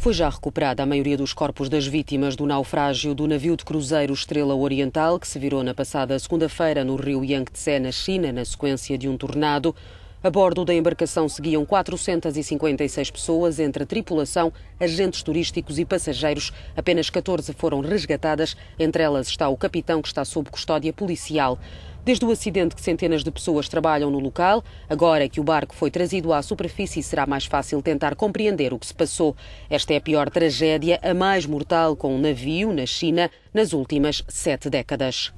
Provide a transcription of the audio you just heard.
Foi já recuperada a maioria dos corpos das vítimas do naufrágio do navio de cruzeiro Estrela Oriental, que se virou na passada segunda-feira no rio Yangtze, na China, na sequência de um tornado. A bordo da embarcação seguiam 456 pessoas, entre tripulação, agentes turísticos e passageiros. Apenas 14 foram resgatadas, entre elas está o capitão, que está sob custódia policial. Desde o acidente que centenas de pessoas trabalham no local, agora que o barco foi trazido à superfície, será mais fácil tentar compreender o que se passou. Esta é a pior tragédia, a mais mortal com um navio na China nas últimas sete décadas.